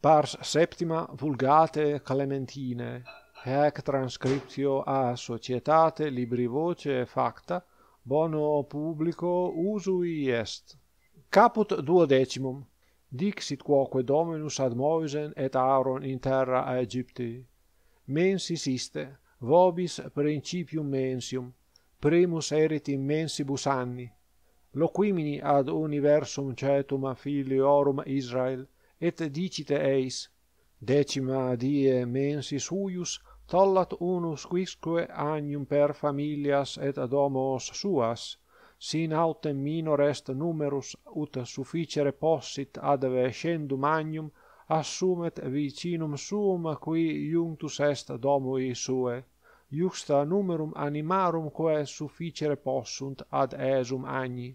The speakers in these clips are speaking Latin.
pars septima vulgate calementine, hac transcriptio a societate libri voce facta bono publico usui est caput duodecimum dixit quoque dominus ad moisen et aaron in terra aegypti mensis iste vobis principium mensium primus erit in mensibus anni loquimini ad universum cetum filiorum israel et dicite eis, decima die mensis suius tollat unus quisque annium per familias et domos suas, sin autem minor est numerus ut sufficere possit ad vescendum annium, assumet vicinum suum qui iuntus est domui sue, juxta numerum animarum quae sufficere possunt ad esum agni.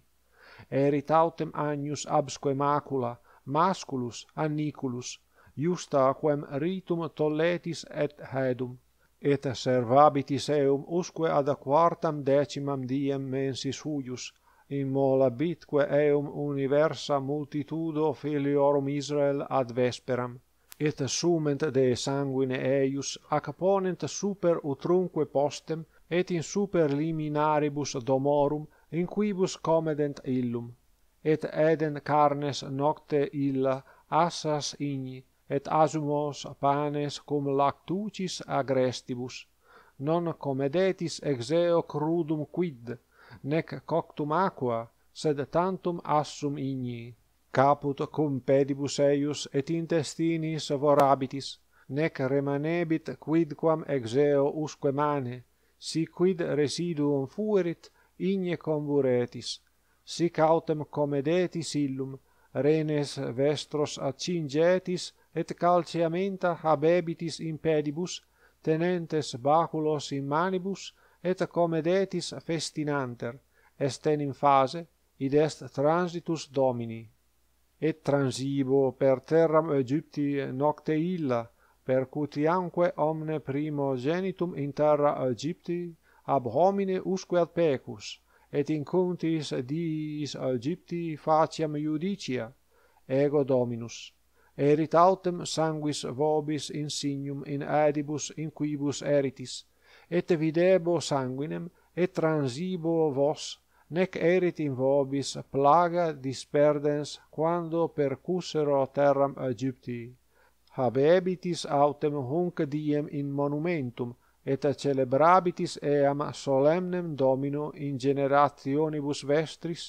Erit autem agnus absque macula, masculus aniculus iusta quem ritum tolletis et haedum et servabitis eum usque ad quartam decimam diem mensis huius immolabitque eum universa multitudo filiorum Israel ad vesperam et sument de sanguine eius ac ponent super utrunque postem et in super liminaribus domorum in quibus comedent illum et eden carnes nocte illa assas igni et asumos panes cum lactucis agrestibus non comedetis exeo crudum quid nec coctum aqua sed tantum assum igni caput cum pedibus eius et intestinis vorabitis nec remanebit quidquam exeo usque mane si quid residuum fuerit igne convuretis sic autem comedetis illum renes vestros accingetis et calciamenta habebitis in pedibus tenentes baculos in manibus et comedetis festinanter est enim fase id est transitus domini et transibo per terram Egypti nocte illa per cutiamque omne primo genitum in terra Egypti ab homine usque ad pecus et incuntis diis aegypti faciam judicia. Ego dominus, erit autem sanguis vobis in signum in edibus in quibus eritis, et videbo sanguinem et transibo vos, nec erit in vobis plaga disperdens quando percussero terram aegypti. Habebitis autem hunc diem in monumentum, et celebrabitis eam solemnem domino in generationibus vestris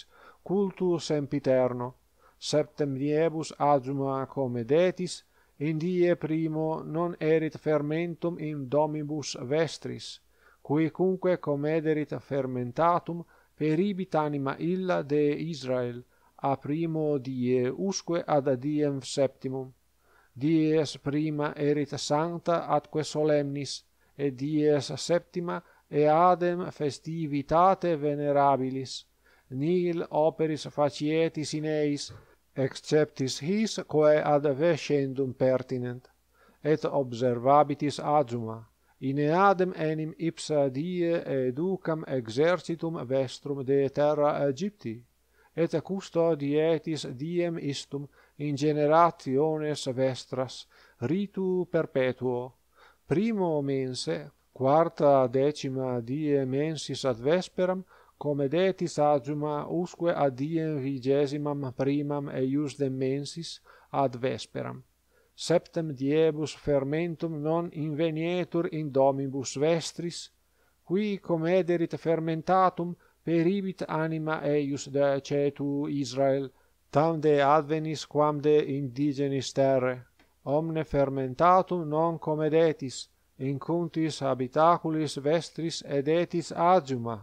cultus empiterno septem diebus adjuma comedetis in die primo non erit fermentum in domibus vestris quicunque cumque comederit fermentatum peribit anima illa de Israel a primo die usque ad diem septimum dies prima erit sancta atque solemnis et dies septima et adem festivitate venerabilis nihil operis facietis in eis exceptis his quae ad vescendum pertinent et observabitis adjuma in adem enim ipsa die educam exercitum vestrum de terra aegypti et custodietis diem istum in generationes vestras ritu perpetuo primo mense quarta decima die mensis ad vesperam come detis usque ad diem vigesimam primam eius de mensis ad vesperam septem diebus fermentum non invenietur in domibus vestris qui comederit fermentatum peribit anima eius de cetu israel tam de advenis quam de indigenis terre omne fermentatum non comedetis in contis habitaculis vestris edetis agiuma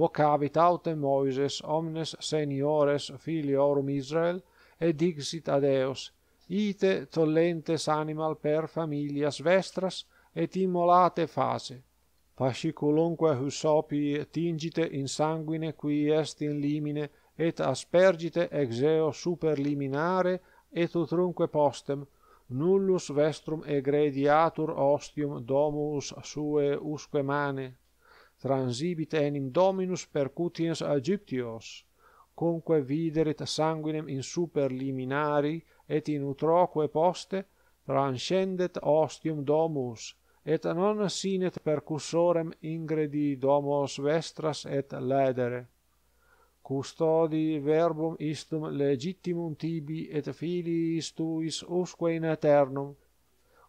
vocavit autem moises omnes seniores filiorum israel et dixit ad eos ite tollentes animal per familias vestras et immolate fase fasciculumque husopi tingite in sanguine qui est in limine et aspergite ex eo super liminare et utrunque postem, nullus vestrum egrediatur ostium domus suae usque mane transibit enim dominus percutiens aegyptios conque videret sanguinem in super liminari et in utroque poste transcendet ostium domus et non sinet percussorem ingredi domos vestras et ledere custodi verbum istum legittimum tibi et filiis tuis usque in aeternum.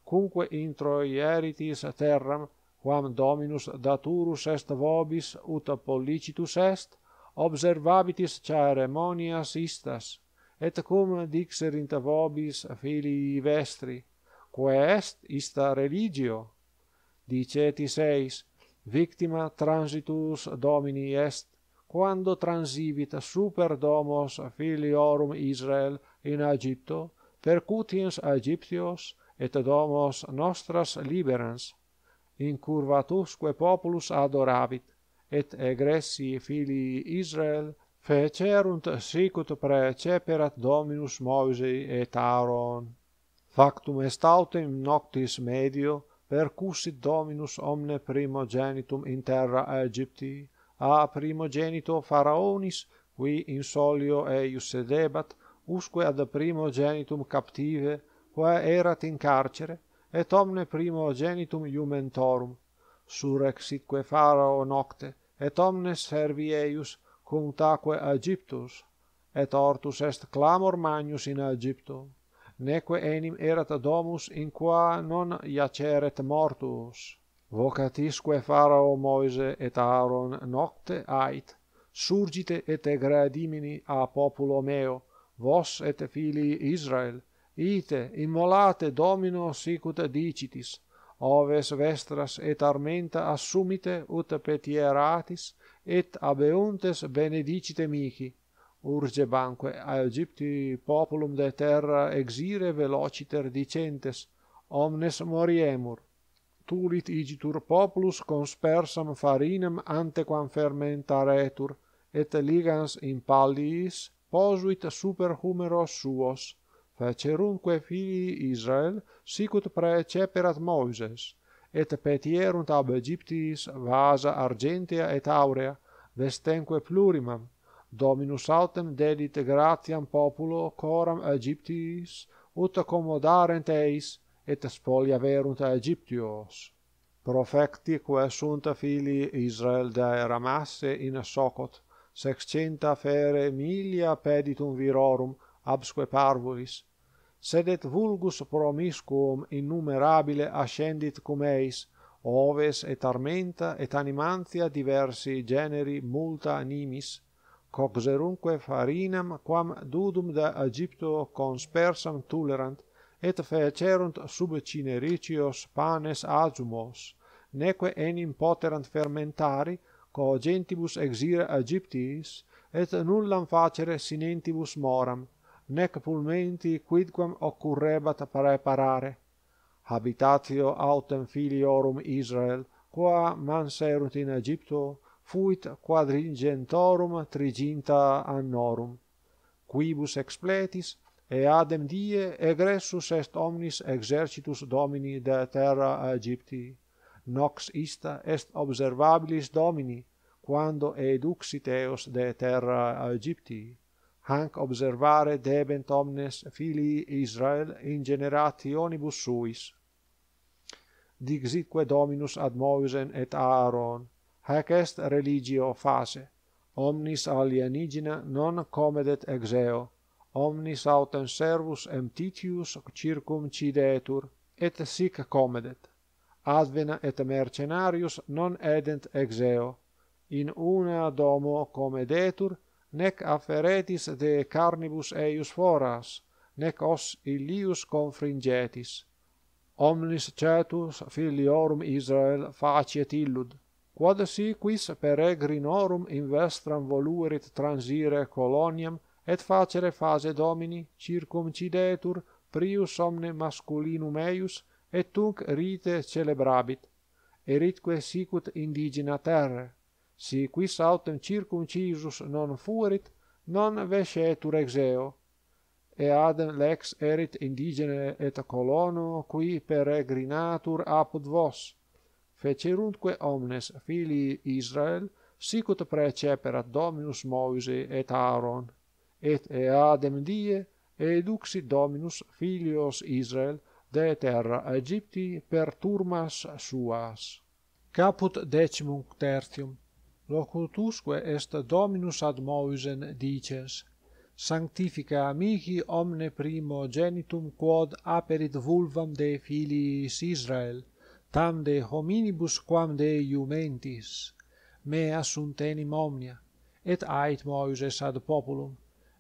Cumque introieritis terram, quam dominus daturus est vobis ut pollicitus est, observabitis ceremonias istas, et cum dixerint vobis filii vestri, quae est ista religio, dicetis eis, victima transitus domini est, quando transibit super domos filiorum Israel in Aegypto percutiens aegyptios et domos nostras liberans, in curvatusque populus adoravit, et egressi filii Israel fecerunt sicut preceperat Dominus Moise et Aaron. Factum est autem noctis medio, percussit Dominus omne primogenitum in terra Aegypti a primogenito faraonis qui in solio eius sedebat usque ad primogenitum captive quae erat in carcere et omne primogenitum iumentorum surrexitque farao nocte et omnes servi eius cum taque Aegyptus et ortus est clamor magnus in Aegypto neque enim erat domus in qua non iaceret mortus Vocatisque Pharao Moise et Aaron nocte ait, surgite et egradimini a populo meo, vos et filii Israel, ite, immolate domino sicuta dicitis, oves vestras et armenta assumite ut petieratis, et abeuntes benedicite mihi. Urge banque a Egypti populum de terra exire velociter dicentes, omnes moriemur, tulit igitur populus conspersam farinam antequam fermentaretur, et ligans in palliis posuit super humeros suos, facerunque filii Israel sicut praeceperat Moises, et petierunt ab Egyptis vasa argentea et aurea, vestenque plurimam, Dominus autem dedit gratiam populo coram Egyptis, ut accommodarent eis, et spolia verunt Aegyptios. Profecti quae sunt fili Israel da Ramasse in Socot, sexcenta fere milia peditum virorum absque parvulis, sed et vulgus promiscuum innumerabile ascendit cum eis, oves et armenta et animantia diversi generi multa animis, coxerunque farinam quam dudum da Egypto conspersam tulerant, et fecerunt sub cinericios panes azumos, neque enim poterant fermentari, cogentibus exire Egyptis, et nullam facere sinentibus moram, nec pulmenti quidquam occurrebat preparare. Habitatio autem filiorum Israel, qua manserunt in Egypto, fuit quadringentorum triginta annorum. Quibus expletis e adem die egressus est omnis exercitus domini de terra Aegypti. Nox ista est observabilis domini, quando eduxit eos de terra Aegypti. Hanc observare debent omnes filii Israel in generationibus suis. Dixitque Dominus ad Moisen et Aaron, Hac est religio fase, omnis alienigina non comedet ex eo, omnis autem servus em titius circumcidetur, et sic comedet. Advena et mercenarius non edent ex eo. In una domo comedetur, nec afferetis de carnibus eius foras, nec os illius confringetis. Omnis cetus filiorum Israel faciet illud, quod si quis peregrinorum in vestram voluerit transire coloniam, et facere fase domini circumcidetur prius omne masculinum eius et tunc rite celebrabit eritque sicut indigena terra si quis autem circumcisus non fuerit non vescetur ex eo et adem lex erit indigene et colono qui peregrinatur apud vos fecerunque omnes filii Israel sicut preceperat Dominus Moise et Aaron et eadem die educsit Dominus filios Israel de terra Egypti per turmas suas. Caput decimum tertium. Locutusque est Dominus ad Moisen dices, Sanctifica mihi omne primo genitum quod aperit vulvam de filiis Israel, tam de hominibus quam de iumentis. Mea sunt enim omnia, et ait Moises ad populum,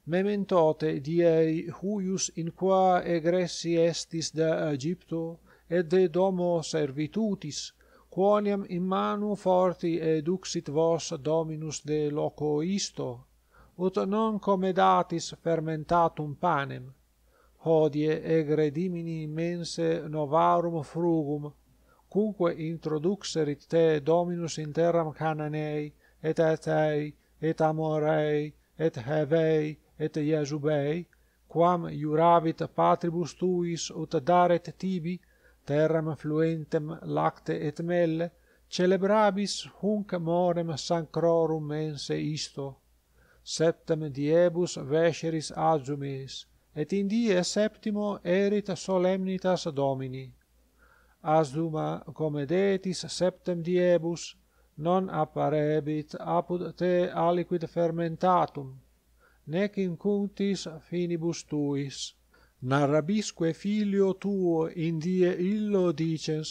mementote diei huius in qua egressi estis da Egipto et de domo servitutis, quoniam in manu forti eduxit vos dominus de loco isto, ut non comedatis fermentatum panem. Hodie egredimini mense novarum frugum, cunque introduxerit te dominus in terram cananei, et etei, et amorei, et hevei, et Iesubei, quam iuravit patribus tuis ut daret tibi, terram fluentem lacte et melle, celebrabis hunc morem sancrorum mense isto. Septem diebus vesceris azumis, et in die septimo erit solemnitas domini. Azuma, comedetis detis septem diebus, non apparebit apud te aliquid fermentatum, nec in contis finibus tuis narrabisque filio tuo in die illo dices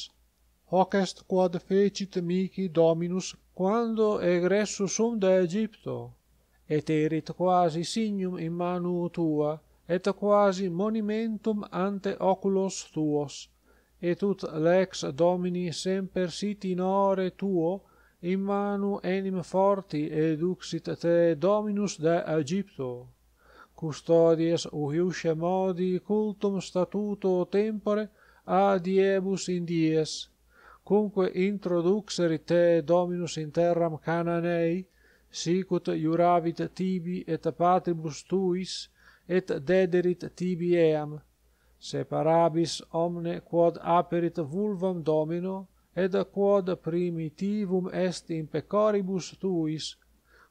hoc est quod fecit mihi dominus quando egressus sum de aegypto et erit quasi signum in manu tua et quasi monumentum ante oculos tuos et ut lex domini semper sit in ore tuo in manu enim forti eduxit te dominus de aegypto, custodies uiusia modi cultum statuto tempore adiebus in dies, cumque introduxerit te dominus in terram cananei, sicut juravit tibi et patribus tuis et dederit tibi eam, separabis omne quod aperit vulvam domino, et quod primitivum est in pecoribus tuis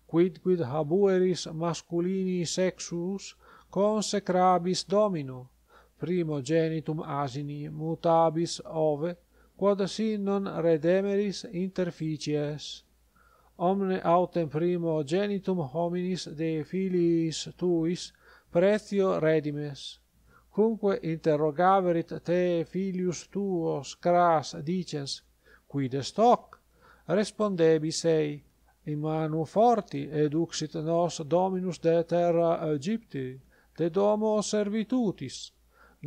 quid quid habueris masculini sexus consecrabis domino primo genitum asini mutabis ove quod si non redemeris interficies omne autem primo genitum hominis de filiis tuis pretio redimes cumque interrogaverit te filius tuos cras dicens Quid est hoc? Respondebis ei, in manu forti eduxit nos dominus de terra aegypti, de domo servitutis,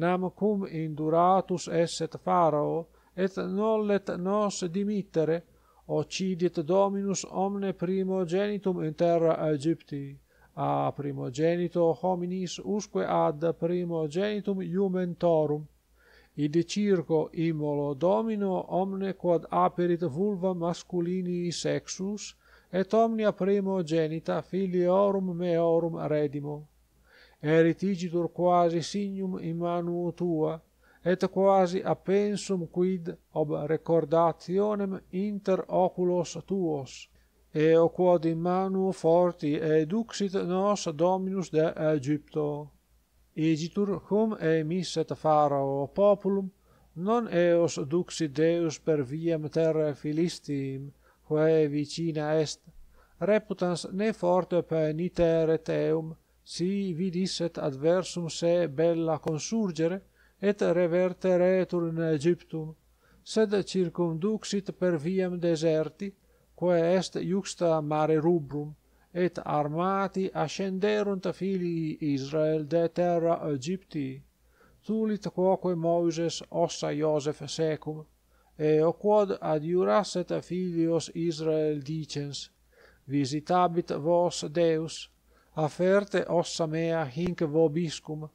nam cum induratus esset pharao et nollet nos dimittere, occidit dominus omne primogenitum in terra aegypti, a primogenito hominis usque ad primogenitum iumentorum, id circo imolo domino omne quod aperit vulva masculini sexus et omnia primogenita filiorum meorum redimo erit igitur quasi signum in manu tua et quasi appensum quid ob recordationem inter oculos tuos eo quod in manu forti eduxit nos dominus de aegypto Egitur, cum emisset farao populum, non eos duxi Deus per viam terra Philistim, quae vicina est, reputans ne forte per et eum, si vidisset adversum se bella consurgere, et reverteretur in Egyptum, sed circunduxit per viam deserti, quae est iuxta mare rubrum, et armati ascenderunt filii Israel de terra Egypti. Tulit quoque Moises ossa Iosef secum, eo quod adiuraset filios Israel dicens, visitabit vos Deus, aferte ossa mea hinc vobiscum,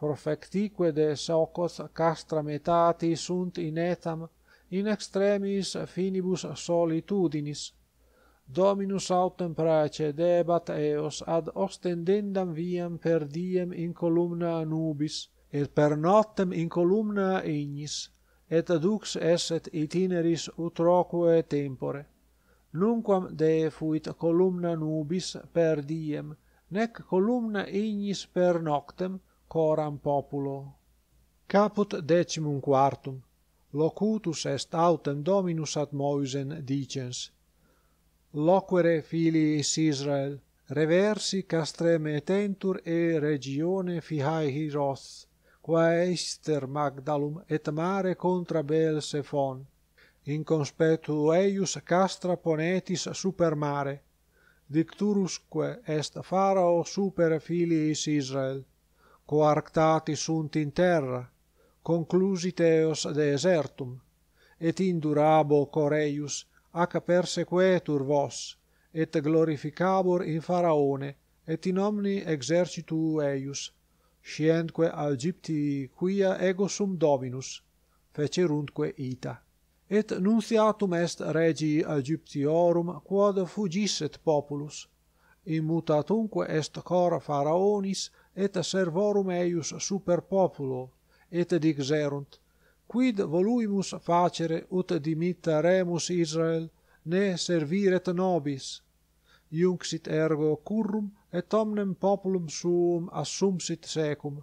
profectique de socos castra metati sunt in etam, in extremis finibus solitudinis, Dominus autem debat eos ad ostendendam viam per diem in columna nubis, et per noctem in columna ignis, et adux eset itineris utroque tempore. Nunquam de fuit columna nubis per diem, nec columna ignis per noctem coram populo. Caput decimum quartum. Locutus est autem dominus ad Moisen dicens, loquere filiis Israel, reversi castrem etentur e regione fihae hiros, qua ester Magdalum et mare contra sefon. in conspetu eius castra ponetis super mare, dicturusque est farao super filiis Israel, coarctati sunt in terra, conclusiteos desertum, et indurabo coreius, ac persequetur vos et glorificabor in faraone et in omni exercitu eius scientque algypti quia ego sum dominus feceruntque ita et nunciatum est regi algyptiorum quod fugisset populus Immutatumque est cor faraonis et servorum eius super populo et dixerunt quid voluimus facere ut dimittaremus Israel ne serviret nobis iunxit ergo currum et omnem populum suum assumsit secum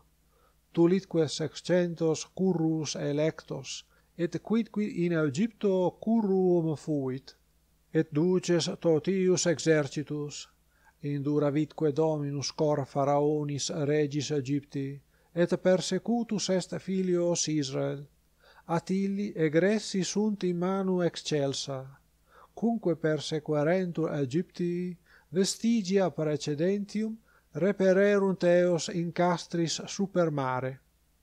tulitque sexcentos currus electos et quid in Egypto currum fuit et duces totius exercitus induravitque dominus cor faraonis regis Egypti et persecutus est filios Israel at illi egressi sunt in manu excelsa. Cunque persequerentur Egyptii, vestigia precedentium, repererunt eos in castris super mare.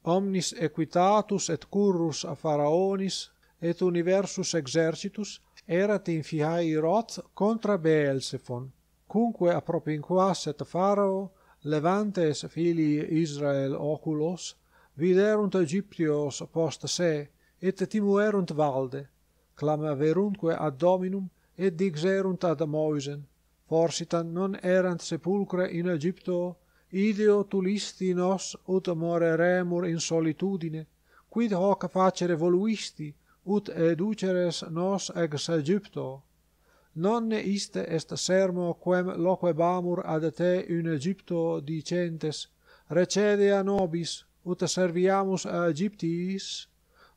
Omnis equitatus et currus a faraonis et universus exercitus erat in fiai rot contra Beelzephon. Cunque apropinquas et farao, levantes filii Israel oculos, viderunt Egyptios post se, et timuerunt valde, clama ad Dominum et digerunt ad Moisen, forsitan non erant sepulcre in Egypto, ideo tulisti nos ut moreremur in solitudine, quid hoc facere voluisti, ut educeres nos ex Egypto. Nonne iste est sermo quem loquebamur ad te in Egypto dicentes, recede a nobis, ut serviamus a Egyptiis?»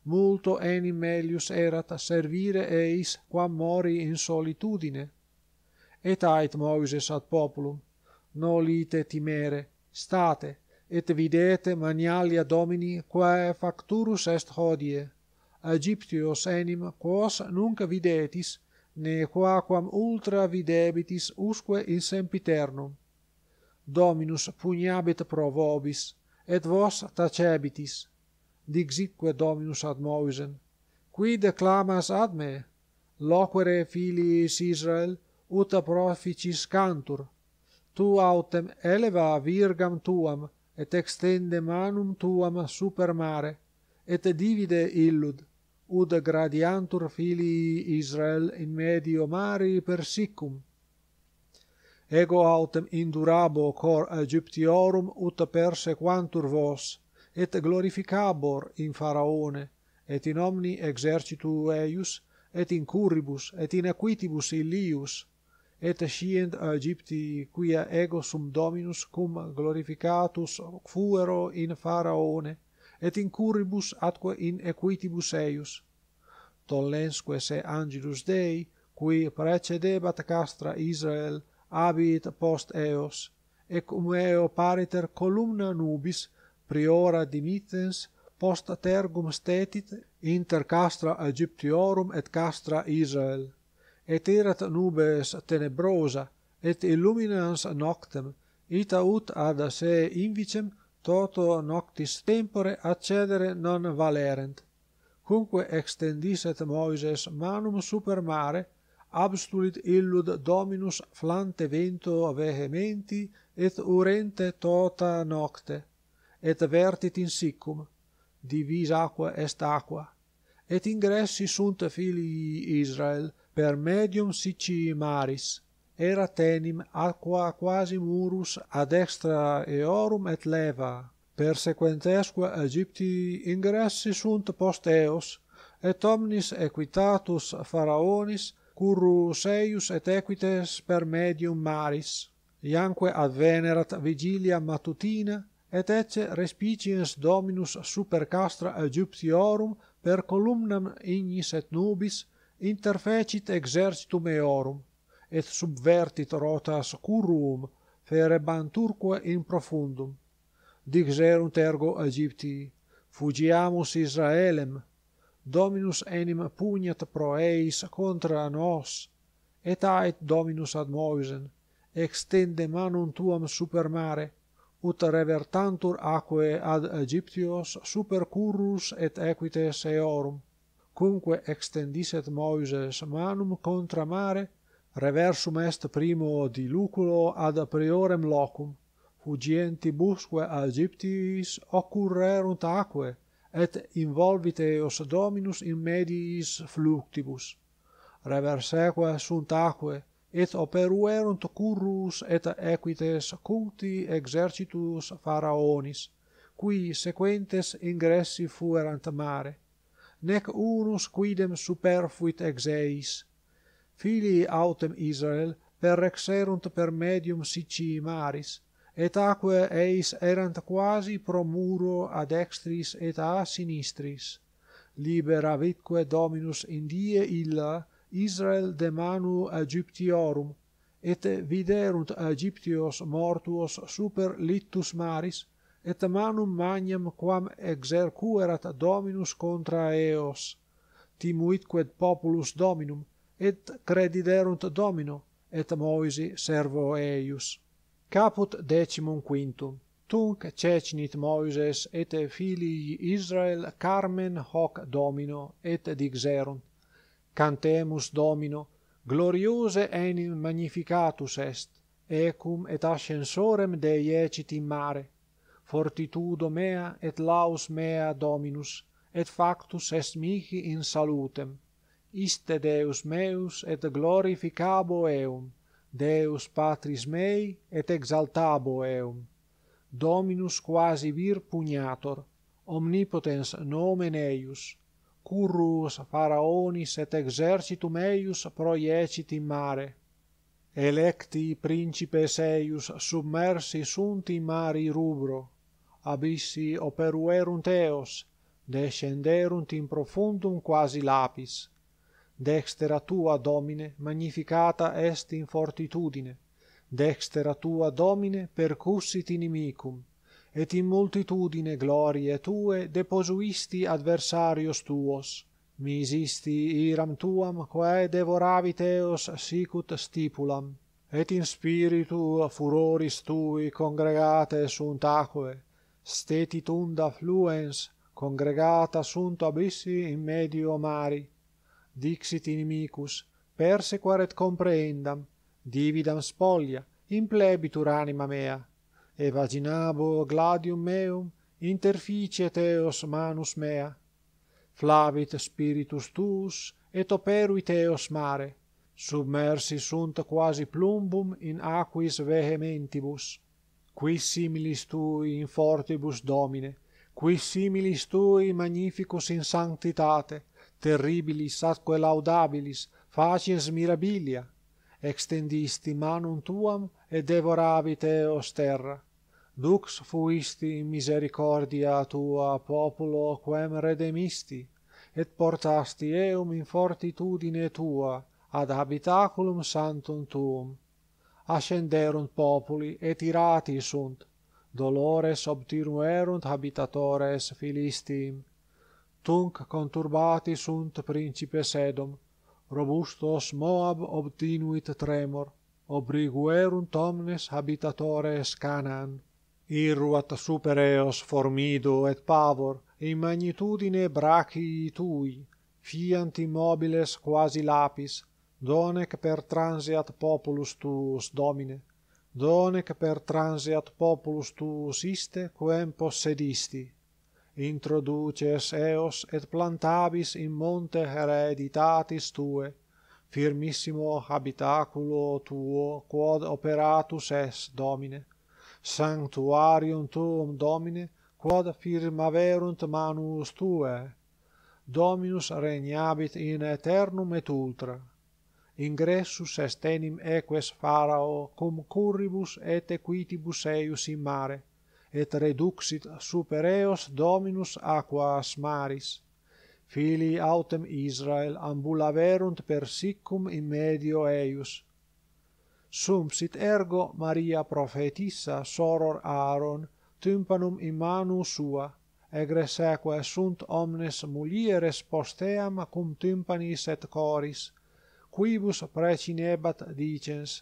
multo enim melius erat servire eis quam mori in solitudine. Et ait Moises ad populum, nolite timere, state, et videte manialia domini quae facturus est hodie, aegyptios enim quos nunc videtis, ne quaquam ultra videbitis usque in sempiternum. Dominus pugnabit pro vobis, et vos tacebitis, dixitque Dominus ad Moisen, qui declamas ad me, loquere filiis Israel, ut proficis cantur, tu autem eleva virgam tuam, et extende manum tuam super mare, et divide illud, ud gradiantur filii Israel in medio mari per sicum. Ego autem indurabo cor Egyptiorum ut persequantur vos, Et glorificabor in faraone et in omni exercitu eius et in curribus et in equitibus illius et scient Aegypti quia ego sum dominus cum glorificatus fuero in faraone et in curribus atque in equitibus eius tollensque se angelus Dei qui praecedebat castra Israel habit post eos et cum eo pariter columna nubis priora dimittens post tergum stetit inter castra Aegyptiorum et castra Israel et erat nubes tenebrosa et illuminans noctem ita ut ad se invicem toto noctis tempore accedere non valerent cumque extendisset Moises manum super mare abstulit illud dominus flante vento vehementi et urente tota nocte et vertit in siccum Divis aqua est aqua et ingressi sunt filii Israel per medium sicci maris era tenim aqua quasi murus ad extra eorum et leva per sequentesque Aegypti ingressi sunt post eos et omnis equitatus faraonis curru seius et equites per medium maris, ianque advenerat vigilia matutina, et ecce respiciens dominus super castra Egyptiorum per columnam ignis et nubis interfecit exercitum eorum, et subvertit rotas curruum fere in profundum. Dixerunt ergo Egyptii, fugiamus Israelem, dominus enim pugnat pro eis contra nos, et ait dominus ad Moisen, extende manum tuam super mare, et ut revertantur aquae ad Egyptios super currus et equites eorum. Cunque extendiset Moises manum contra mare, reversum est primo diluculo ad priorem locum. Fugientibusque ad Egyptis occurrerunt aquae, et involvit eos Dominus in mediis fluctibus. Reverseque sunt aquae, et operuerunt currus et equites culti exercitus faraonis, qui sequentes ingressi fuerant mare, nec unus quidem superfuit ex eis. Filii autem Israel perrexerunt per medium sicii maris, et aque eis erant quasi pro muro ad extris et a sinistris. Libera vitque dominus in die illa, Israel de manu aegyptiorum, et viderunt aegyptios mortuos super littus maris, et manum magnam quam exercuerat dominus contra eos, timuitqued populus dominum, et crediderunt domino, et Moisi servo eius. Caput decimum quintum, tunc cecinit Moises et filii Israel carmen hoc domino, et digserunt, cantemus domino gloriose enim magnificatus est ecum et ascensorem de iecit in mare fortitudo mea et laus mea dominus et factus est mihi in salutem Iste Deus meus et glorificabo eum Deus patris mei et exaltabo eum Dominus quasi vir pugnator omnipotens nomen eius currus faraonis et exercitum eius proiecit in mare. Electi principes eius submersi sunt in mari rubro, abissi operuerunt eos, descenderunt in profundum quasi lapis. Dextera tua, Domine, magnificata est in fortitudine, dextera tua, Domine, percussit inimicum et in multitudine glorie tue deposuisti adversarios tuos. Misisti iram tuam quae devoravit eos sicut stipulam, et in spiritu furoris tui congregate sunt aquae, stetit unda fluens, congregata sunt abissi in medio mari. Dixit inimicus, persequaret comprehendam, dividam spoglia, in plebitur anima mea e vaginabo gladium meum interficiet teos manus mea flavit spiritus tuus et operuit eos mare submersi sunt quasi plumbum in aquis vehementibus qui similis tui in fortibus domine qui similis tui magnificus in sanctitate terribilis atque laudabilis faciens mirabilia extendisti manum tuam et devoravit eos terra. Dux fuisti in misericordia tua populo quem redemisti, et portasti eum in fortitudine tua ad habitaculum santum tuum. Ascenderunt populi et irati sunt, dolores obtinuerunt habitatores filistim, tunc conturbati sunt principes edum, robustos Moab obtinuit tremor, obriguerunt omnes habitatores Canaan, irruat super eos formido et pavor, in magnitudine brachii tui, fiant immobiles quasi lapis, donec per transeat populus tuus domine, donec per transeat populus tuus iste quem possedisti. Introduces eos et plantabis in monte hereditatis Tue, firmissimo habitaculo Tuo, quod operatus es, Domine, sanctuarium Tuum, Domine, quod firmaverunt manus Tue. Dominus regnabit in aeternum et ultra. Ingressus est enim eques pharao, cum curribus et equitibus eius in mare et reduxit super eos dominus aquas maris. Fili autem Israel ambulaverunt per sicum in medio eius. Sumpsit ergo Maria profetissa soror Aaron tympanum in manu sua, egre seque sunt omnes mulieres posteam cum tympanis et coris, quibus precinebat dicens,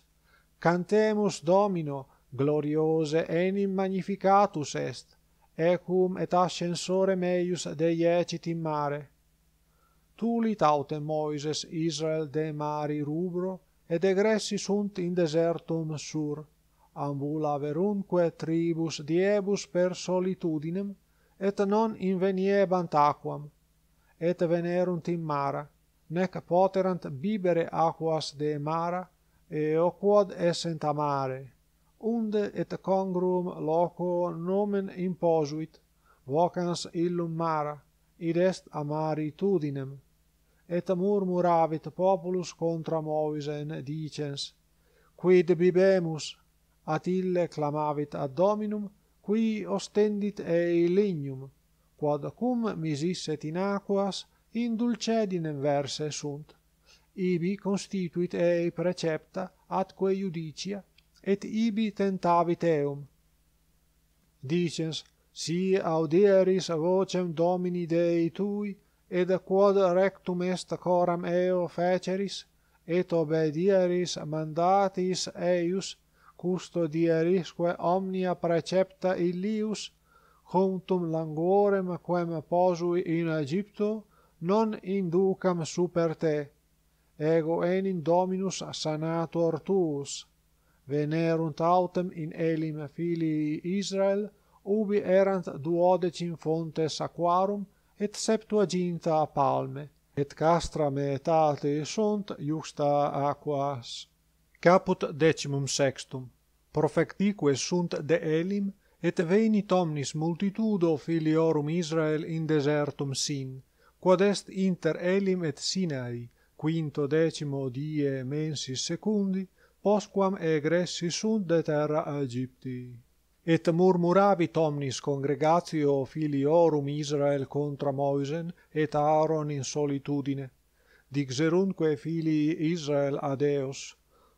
cantemus domino, gloriose enim magnificatus est, ecum et ascensore meius deiecit in mare. Tulit aute Moises Israel de mari rubro, et egressi sunt in desertum sur, ambula tribus diebus per solitudinem, et non inveniebant aquam, et venerunt in mara, nec poterant bibere aquas de mara, eo quod essent amare unde et congruum loco nomen imposuit vocans illum mara id est amaritudinem et murmuravit populus contra Moise dicens quid bibemus at ille clamavit ad dominum qui ostendit ei lignum quod cum misisset in aquas in verse sunt ibi constituit ei precepta atque iudicia et ibi tentavit eum. Dicens, si audieris vocem domini Dei tui, ed quod rectum est coram eo feceris, et obedieris mandatis eius custodieris que omnia precepta illius, contum langorem quem posui in Egypto, non inducam super te. Ego enim dominus sanator tuus venerunt autem in elim filii Israel, ubi erant duodecim fontes aquarum, et septuaginta palme, et castra metate sunt justa aquas. Caput decimum sextum. Profectique sunt de elim, et venit omnis multitudo filiorum Israel in desertum sin, quod est inter elim et sinai, quinto decimo die mensis secundi, posquam egressi sunt de terra aegypti. Et murmuravit omnis congregatio filiorum Israel contra Moisen et Aaron in solitudine. Dixerunque filii Israel ad eos,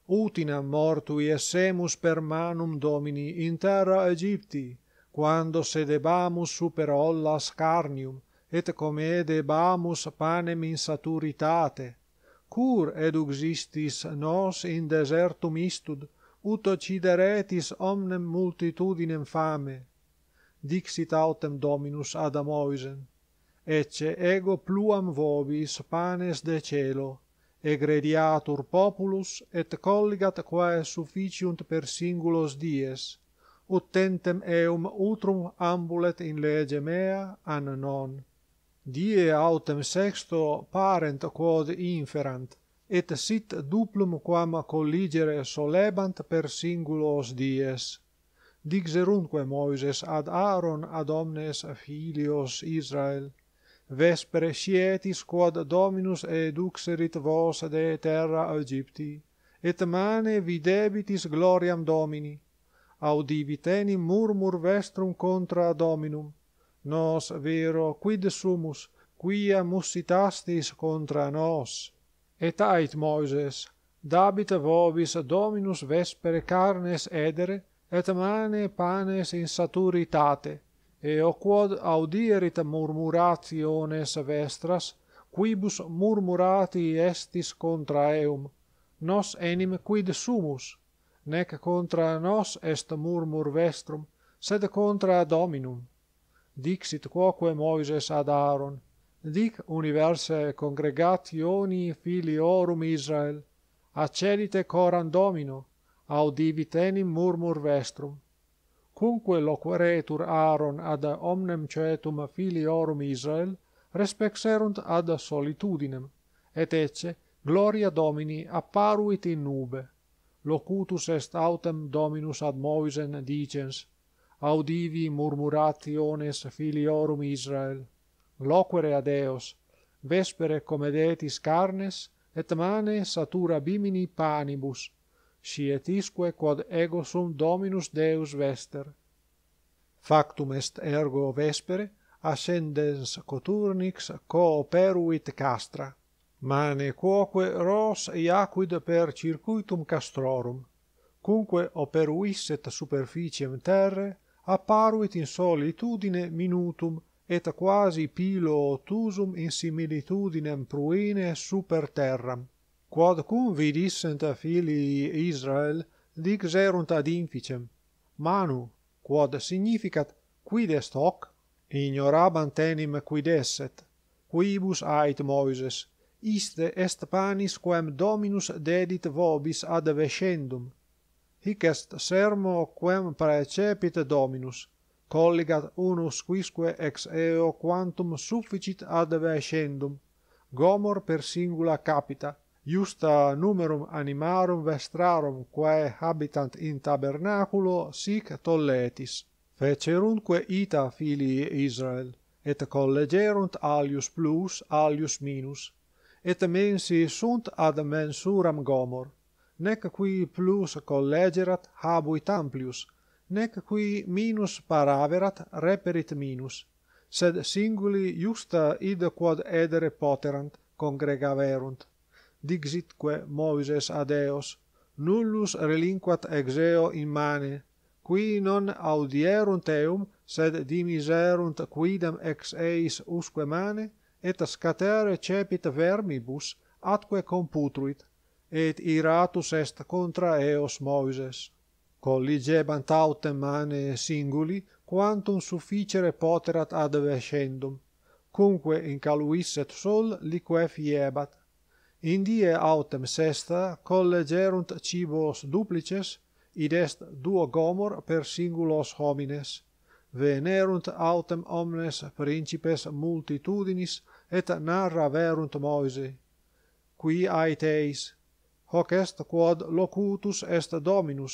utinam mortui essemus per manum domini in terra aegypti, quando sedebamus super ollas carnium et comedebamus panem in saturitate, cur ed uxistis nos in desertum istud, ut occideretis omnem multitudinem fame? Dixit autem Dominus ad Amoisen, ecce ego pluam vobis panes de celo, egrediatur populus et colligat quae sufficient per singulos dies, ut tentem eum utrum ambulet in lege mea an non die autem sexto parent quod inferant et sit duplum quam colligere solebant per singulos dies dixerunque moises ad aaron ad omnes filios israel vespere scietis quod dominus eduxerit vos de terra aegypti et mane videbitis gloriam domini audivit enim murmur vestrum contra dominum nos vero quid sumus quia musitastis contra nos et ait moises dabit vobis dominus vespere carnes edere et mane panes in saturitate et o quod audierit murmurationes vestras quibus murmurati estis contra eum nos enim quid sumus nec contra nos est murmur vestrum sed contra dominum dixit quoque Moises ad Aaron dic universae congregationi filiorum Israel accedite coram Domino audivit enim murmur vestrum cumque loqueretur Aaron ad omnem cetum filiorum Israel respexerunt ad solitudinem et ecce gloria Domini apparuit in nube locutus est autem Dominus ad Moisen dicens audivi murmurationes filiorum Israel, loquere ad Eos, vespere comedetis carnes, et mane satura bimini panibus, scietisque quod ego sum Dominus Deus vester. Factum est ergo vespere, ascendens coturnix cooperuit castra, mane quoque ros iacuid per circuitum castrorum, cunque operuisset superficiem terre, apparuit in solitudine minutum et quasi pilo otusum in similitudinem pruine super terram. Quod cum vidissent filii Israel, dixerunt ad inficem, Manu, quod significat quid est hoc? Ignorabant enim quid esset. Quibus ait Moises, iste est panis quem Dominus dedit vobis ad vescendum, hic est sermo quem praecepit Dominus, colligat unus quisque ex eo quantum sufficit ad vescendum, gomor per singula capita, justa numerum animarum vestrarum quae habitant in tabernaculo sic tolletis. Fecerunque ita filii Israel, et collegerunt alius plus, alius minus, et mensi sunt ad mensuram gomor nec qui plus collegerat habuit amplius, nec qui minus paraverat reperit minus, sed singuli justa id quod edere poterant congregaverunt. Dixitque Moises ad eos, nullus relinquat ex eo in mane, qui non audierunt eum, sed dimiserunt quidam ex eis usque mane, et scatere cepit vermibus, atque computruit, et iratus est contra eos Moises. Colligebant autem mane singuli, quantum sufficere poterat ad vescendum, cumque incaluisset sol lique fiebat. In die autem sesta collegerunt cibos duplices, id est duo gomor per singulos homines. Venerunt autem omnes principes multitudinis, et narra verunt Moise. Qui ait eis? hoc est quod locutus est Dominus,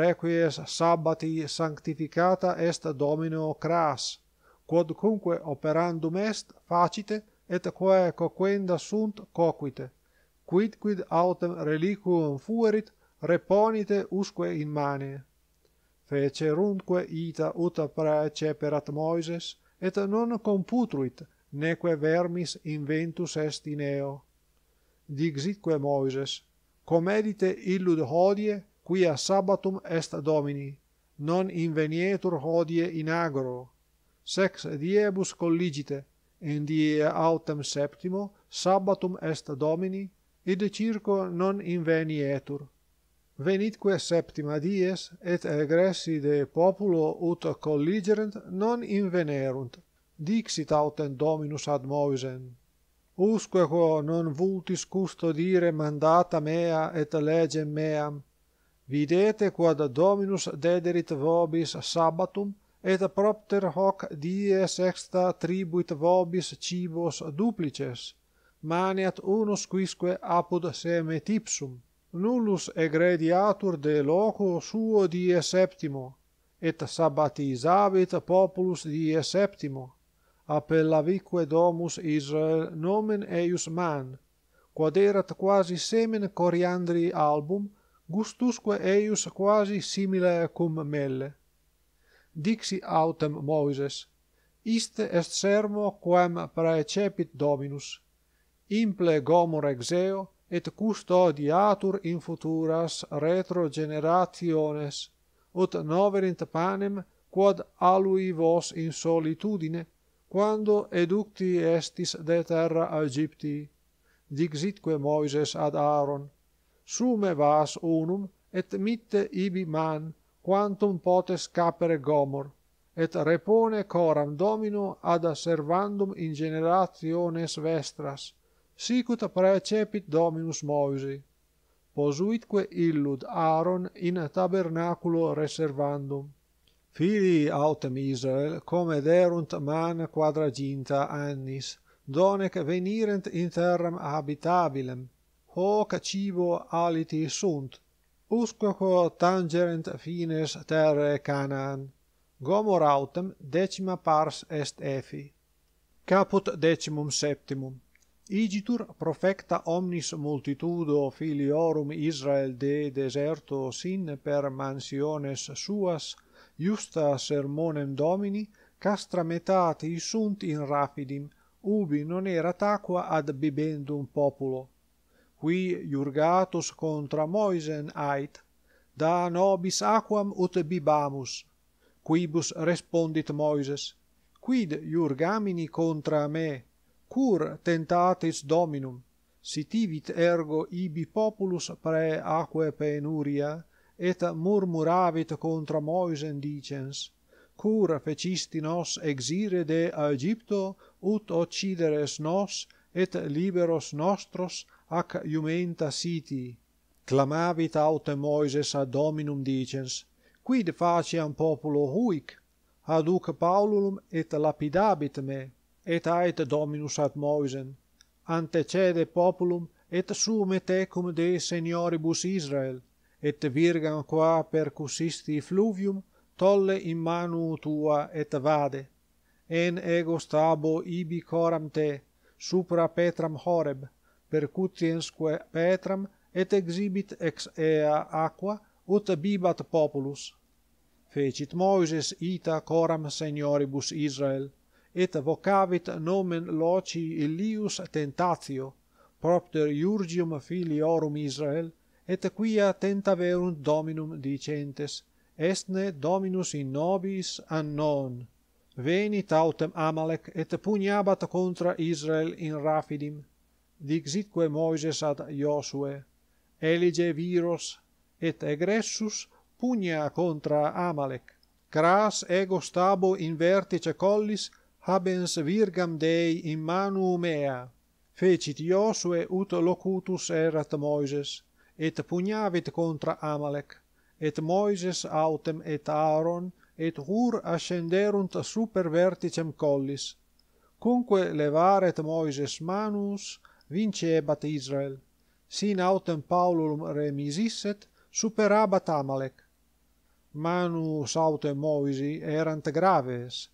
requies sabbati sanctificata est Domino cras, quod cumque operandum est facite et quae coquenda sunt coquite, quidquid autem reliquum fuerit reponite usque in mane. Fece runque ita ut praeceperat Moises, et non computruit, neque vermis inventus est in eo. Dixitque Moises, comedite illud hodie qui a sabbatum est domini non invenietur hodie in agro sex diebus colligite in die autem septimo sabbatum est domini id circo non invenietur venit quae septima dies et egressi de populo ut colligerent non invenerunt dixit autem dominus ad moysen Usque quo non vultis custodire mandata mea et legem meam, videte quod Dominus dederit vobis sabbatum, et propter hoc die sexta tribuit vobis cibos duplices, maniat unus quisque apud seme ipsum Nullus egrediatur de loco suo die septimo, et sabbatisabit populus die septimo, appellavique domus Israel nomen eius man, quod erat quasi semen coriandri album, gustusque eius quasi simile cum melle. Dixi autem Moises, iste est sermo quem praecepit Dominus, imple gomor exeo, et custodiatur in futuras retro generationes, ut noverint panem, quod alui vos in solitudine, Quando educti estis de terra Egypti, dixitque Moises ad Aaron, sume vas unum et mitte ibi man quantum potes capere gomor, et repone coram domino ad servandum in generationes vestras, sicut precepit dominus Moisi. Posuitque illud Aaron in tabernaculo reservandum. Fili autem Israel, come derunt man quadraginta annis, donec venirent in terram habitabilem, hoc cibo aliti sunt, usqueco tangerent fines terre canaan. Gomor autem decima pars est efi. Caput decimum septimum. Igitur profecta omnis multitudo filiorum Israel de deserto sin per mansiones suas, Justa sermonem domini castra metatis sunt in rapidim, ubi non erat aqua ad bibendum populo. Qui iurgatus contra Moisen ait da nobis aquam ut bibamus. Quibus respondit Moises, quid iurgamini contra me? Cur tentatis dominum? Sitivit ergo ibi populus pre aquae penuria, et murmuravit contra Moisem dicens, cur fecisti nos exire de Aegypto, ut occideres nos, et liberos nostros ac iumenta siti. Clamavit autem Moises ad Dominum dicens, quid faciam populo huic? Aduc Paululum et lapidabit me, et ait Dominus ad Moisem, antecede populum et sume cum de senioribus Israel et virgam qua percussisti fluvium, tolle in manu tua et vade. En ego stabo ibi coram te, supra petram horeb, percutiensque petram, et exhibit ex ea aqua, ut bibat populus. Fecit Moises ita coram senioribus Israel, et vocavit nomen loci illius tentatio, propter iurgium filiorum Israel, et quia tentaverunt dominum dicentes, estne dominus in nobis annon. Venit autem Amalek et pugnabat contra Israel in rafidim. Dixitque Moises ad Josue, elige viros, et egressus pugna contra Amalek. Cras ego stabo in vertice collis, habens virgam Dei in manu mea. Fecit Josue, ut locutus erat Moises, et pugnavit contra Amalek et Moises autem et Aaron et Hur ascenderunt super verticem collis Conque levaret Moises manus vincebat Israel sin autem Paulum remisisset superabat Amalek manus autem Moisi erant graves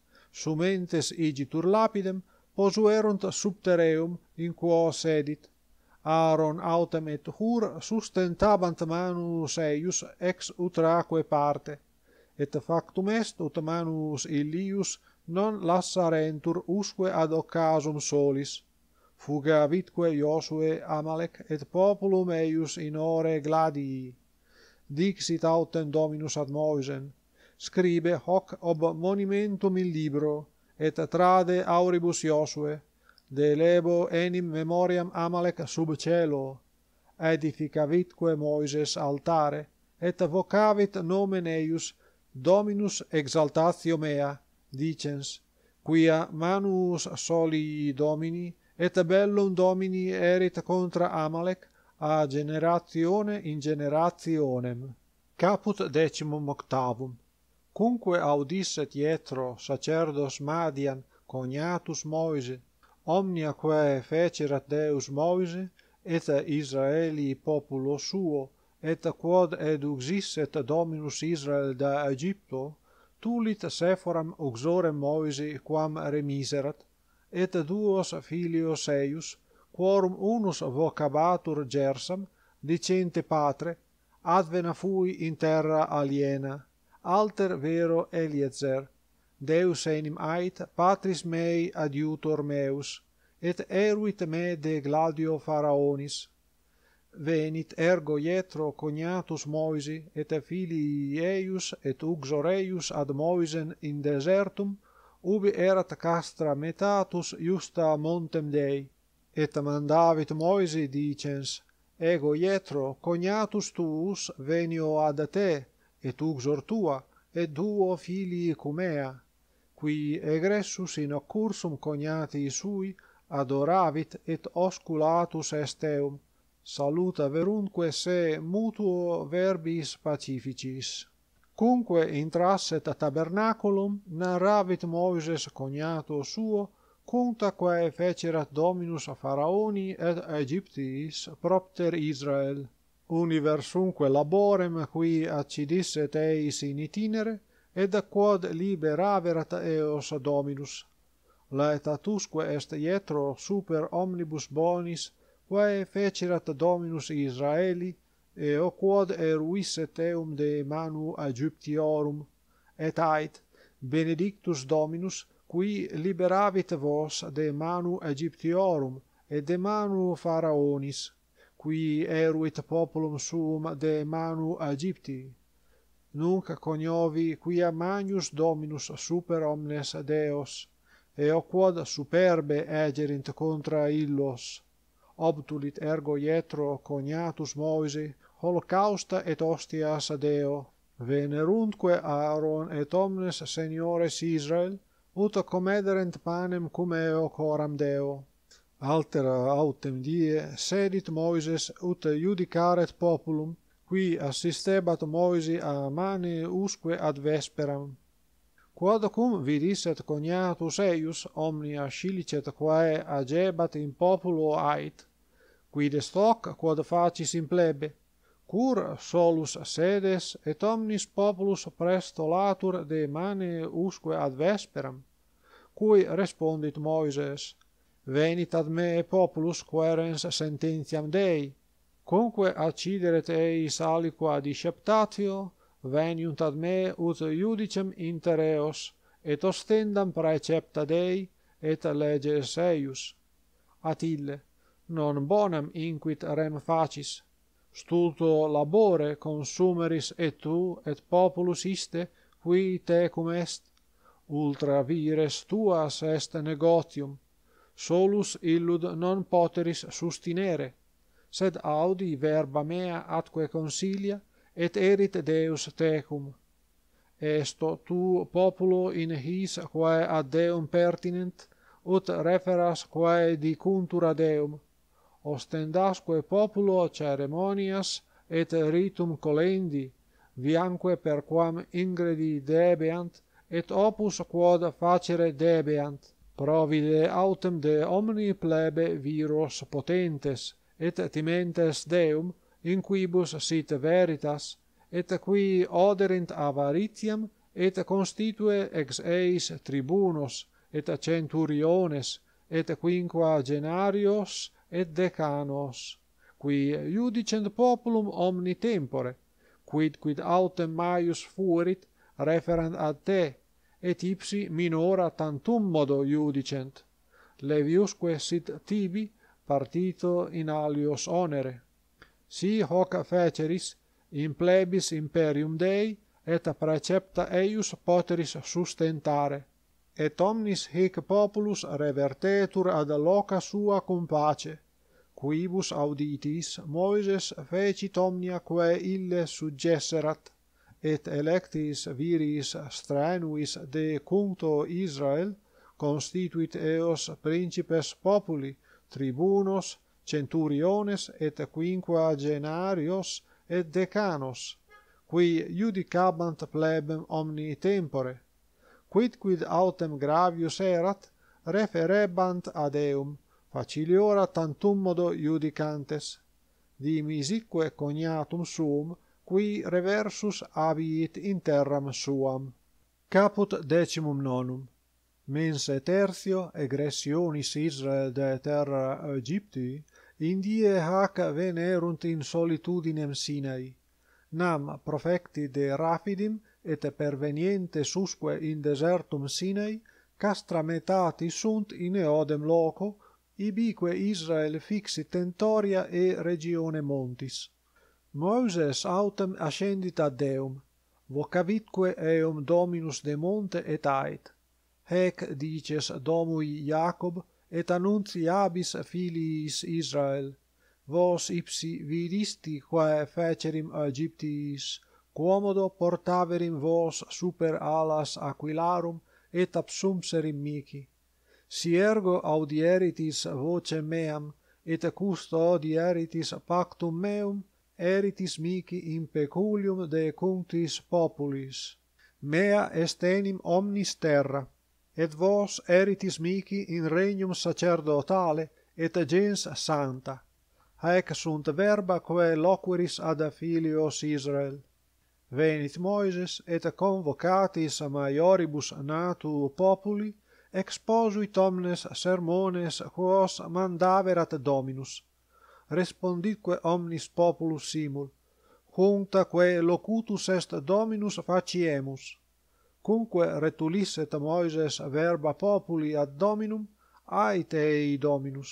sumentes igitur lapidem posuerunt subterreum in quo sedit Aaron autem et Hur sustentabant manus eius ex utraque parte et factum est ut manus Elius non lassarentur usque ad occasum solis fugavitque Josue Amalek et populum eius in ore gladii dixit autem Dominus ad Moysen scribe hoc ob monumentum in libro et trade auribus Josue delebo enim memoriam Amalek sub cielo, edificavitque Moises altare, et vocavit nomen eius Dominus exaltatio mea, dicens, quia manus soli domini, et bellum domini erit contra Amalek a generatione in generationem. Caput decimum octavum. Cunque audisset Ietro sacerdos Madian, cognatus Moise, omnia quae fecerat Deus Moise, et Israeli populo suo, et quod ed uxisset Dominus Israel da Egipto, tulit seforam uxore Moise quam remiserat, et duos filios eius, quorum unus vocabatur gersam, dicente patre, advena fui in terra aliena, alter vero Eliezer, Deus enim ait patris mei adiutor meus, et eruit me de gladio pharaonis. Venit ergo ietro cognatus Moisi, et filii eius, et uxoreius ad Moisen in desertum, ubi erat castra metatus justa montem Dei. Et mandavit Moisi dicens, ego ietro cognatus tuus venio ad te, et uxor tua, et duo filii cum ea qui egressus in occursum cognati sui adoravit et osculatus est eum saluta verunque se mutuo verbis pacificis cumque intrasset a tabernaculum narravit moises cognato suo conta quae fecerat dominus a faraoni et egyptis propter israel universumque laborem qui accidisset eis in itinere et quod liberaverat eos dominus laetatusque est iatro super omnibus bonis quae fecerat dominus israeli eo quod eruisset eum de manu aegyptiorum et ait benedictus dominus qui liberavit vos de manu aegyptiorum et de manu pharaonis qui eruit populum suum de manu aegypti, Nunc coniovi quia magnus dominus super omnes deos, eo quod superbe egerint contra illos. Obtulit ergo ietro coniatus Moise, holocausta et ostias ad eo. venerunque Aaron et omnes seniores Israel, ut comederent panem cum eo coram Deo. Altera autem die sedit Moises ut judicaret populum, qui assistebat Moisi a mane usque ad vesperam. Quod cum vidisset cognatus eius omnia scilicet quae agebat in populo ait, quid est hoc quod facis in plebe, cur solus sedes et omnis populus presto latur de mane usque ad vesperam, cui respondit Moises, venit ad me populus querens sententiam Dei, Conque accideret eis aliqua disceptatio, veniunt ad me ut iudicem inter eos, et ostendam praecepta Dei, et leges eius. Atille, non bonam inquit rem facis, stulto labore consumeris et tu et populus iste qui tecum est, ultra vires tuas est negotium, solus illud non poteris sustinere sed audi verba mea atque consilia et erit deus tecum esto tu populo in his quae ad deum pertinent ut referas quae di cuntura deum ostendasque populo ceremonias et ritum colendi viamque perquam ingredi debeant et opus quod facere debeant provide autem de omni plebe viros potentes et timentes deum in quibus sit veritas et qui oderint avaritiam et constitue ex eis tribunos et centuriones et quinqua genarios et decanos qui iudicent populum omni tempore quid quid autem maius fuerit referant ad te et ipsi minora tantum modo iudicent leviusque sit tibi partito in alios honore si hoc feceris in plebis imperium dei et a praecepta eius poteris sustentare et omnes hic populus revertetur ad loca sua cum pace quibus auditis moises fecit omnia quae ille suggesserat et electis viris strenuis de culto Israel constituit eos principes populi, tribunos centuriones et quinquagenarios et decanos qui judicabant plebem omni tempore quid quid autem gravius erat referebant ad eum faciliora tantum modo judicantes dimisique cognatum suum qui reversus habiit in terram suam caput decimum nonum mens tertio egressionis Israel de terra Egypti, in die hac venerunt in solitudinem Sinai. Nam profecti de rapidim, et perveniente susque in desertum Sinai, castra metati sunt in eodem loco, ibique Israel fixi tentoria e regione montis. Moses autem ascendit ad Deum, vocavitque eum dominus de monte et ait, hec dices domui Jacob et annuntiabis filiis Israel vos ipsi vidisti quae fecerim Aegyptis quomodo portaverim vos super alas aquilarum et absumserim mihi si ergo audieritis voce meam et custo audieritis pactum meum eritis mihi in peculium de contis populis mea est enim omnis terra et vos eritis mihi in regnum sacerdotale et gens santa. Haec sunt verba quae loqueris ad filios Israel. Venit Moises et convocatis a maioribus natu populi exposuit omnes sermones quos mandaverat Dominus. Responditque omnis populus simul, Cuncta quae locutus est Dominus faciemus cumque retulisset Moises verba populi ad Dominum, ai tei Dominus,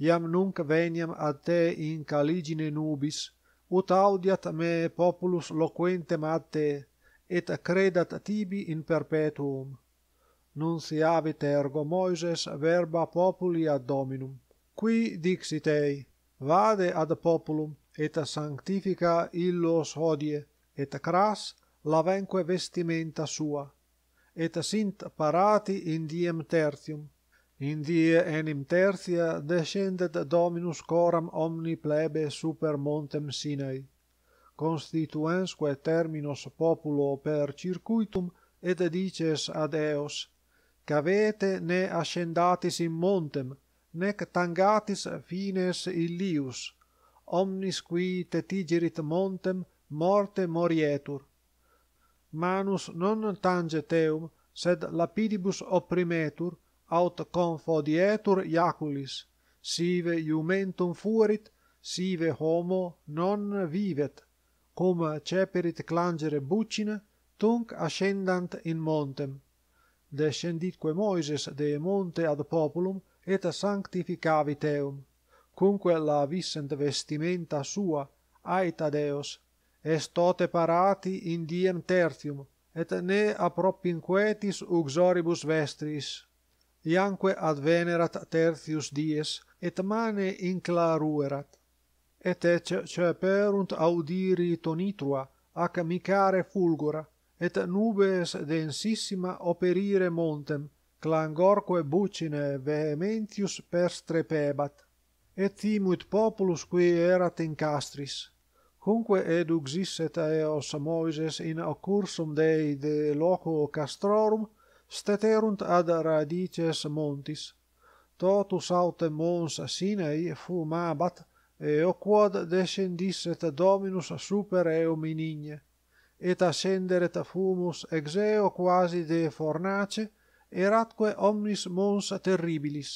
iam nunc veniam ad te in caligine nubis, ut audiat me populus loquentem ad te, et credat tibi in perpetuum. non si habet ergo Moises verba populi ad Dominum. Qui dixit ei, vade ad populum, et sanctifica illos hodie, et cras, lavenque vestimenta sua, et sint parati in diem tertium. In die enim tertia descendet Dominus coram omni plebe super montem Sinai, constituensque terminus populo per circuitum et dices ad eos, cavete ne ascendatis in montem, nec tangatis fines illius, omnis qui tetigerit montem morte morietur manus non tanget eum sed lapidibus opprimetur aut confodietur iaculis sive iumentum fuerit sive homo non vivet cum ceperit clangere bucina tunc ascendant in montem descenditque moises de monte ad populum et sanctificavit eum cumque la vissent vestimenta sua aeta deos estote parati in diem tertium, et ne inquietis uxoribus vestris. Ianque advenerat tertius dies, et mane inclaruerat. Et ecce ceperunt audiri tonitrua, ac micare fulgura, et nubes densissima operire montem, clangorque bucine vehementius perstrepebat. Et timuit populus qui erat in castris cunque ed uxisset eos Moises in occursum dei de loco castrorum, steterunt ad radices montis. Totus autem mons sinei fumabat, e oquod descendisset dominus super eo mininia, et ascenderet fumus ex eo quasi de fornace, eratque omnis mons terribilis.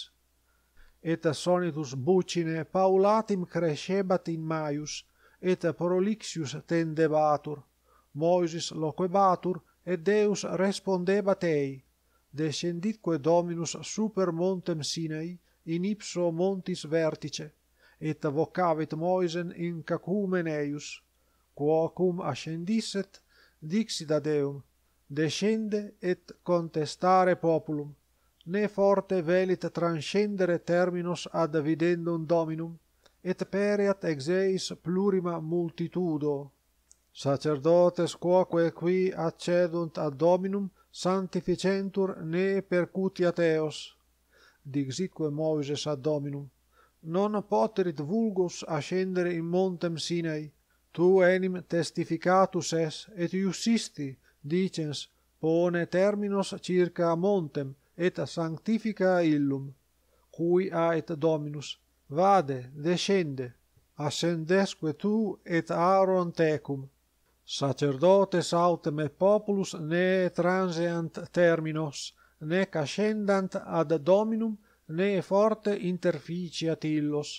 Et sonitus bucine paulatim crescebat in maius, et prolixius tendebatur. Moises loquebatur, et Deus respondeba tei. Descenditque Dominus super montem sinei, in ipso montis vertice, et vocavit Moisen in cacumen eius. Quo cum ascendisset, ad Deum, descende et contestare populum, ne forte velit transcendere terminus ad videndum Dominum, et pereat ex eis plurima multitudo. Sacerdotes quoque qui accedunt ad Dominum sanctificentur ne percutiat eos. Dixique Moises ad Dominum, non poterit vulgus ascendere in montem Sinei, tu enim testificatus es, et iussisti, dicens, pone terminos circa montem, et sanctifica illum, cui aet Dominus, vade, descende, ascendesque tu et Aaron tecum. Sacerdotes aut me populus ne transeant terminos, ne ascendant ad Dominum, ne forte interficiat illos.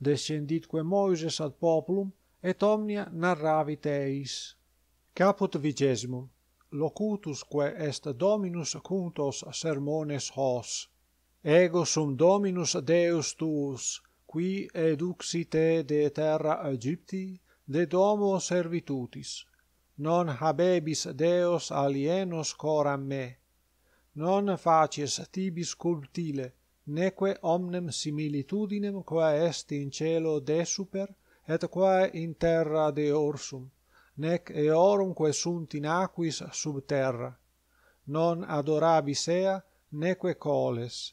Descenditque Moises ad populum, et omnia narravit eis. Caput vigesimum. Locutusque est Dominus cuntos sermones hos. Ego sum Dominus Deus tuus, qui eduxi te de terra aegypti, de domo servitutis. Non habebis Deos alienos coram me. Non facies tibi sculptile, neque omnem similitudinem qua est in celo de super, et qua in terra de orsum, nec eorum quae sunt in aquis sub terra. Non adorabis ea, neque coles.»